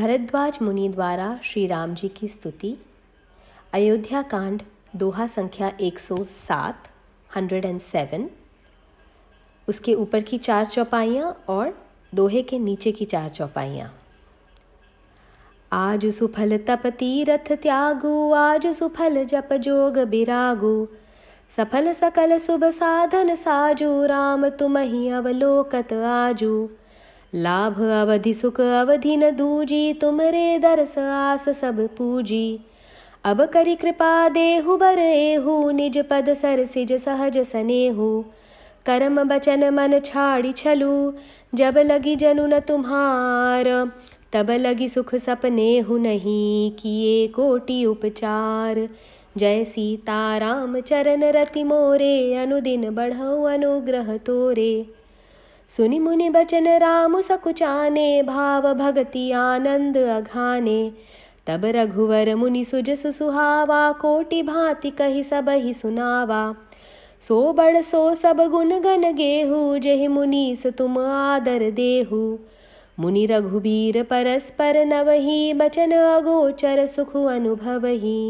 भरद्वाज मुनि द्वारा श्री राम जी की स्तुति अयोध्या कांड दोहा संख्या 107 107 उसके ऊपर की चार चौपाइयाँ और दोहे के नीचे की चार चौपाइयाँ आज सुफल तप तीरथ त्यागो आज सुफल जप जोग बिरागो सफल सकल शुभ साधन साजो राम तुम ही अवलोकत आजो लाभ अवधि सुख अवधि न दूजी तुमरे दरस आस सब पूजी अब करी कृपा देहु बर एहु निज पद सर सिज सहज सनेहु करम बचन मन छाड़ी छलु जब लगी जनु न तुम्हार तब लगी सुख सपने हु नहीं किए कोटि उपचार जय सीता राम चरण रति मोरे अनुदिन बढ़ऊ अनुग्रह तोरे सुनि मुनि बचन रामु सकुचाने भाव भगति आनंद अघाने तब रघुवर मुनि सुजसु सुहावा कोटि भाति कहि सबहि सुनावा सो बड़ सो सब गुणगन गेहु जेहि मुनिस तुम आदर देहु मुनि रघुबीर परस्पर नवहि बचन अगोचर सुख अनुभवहि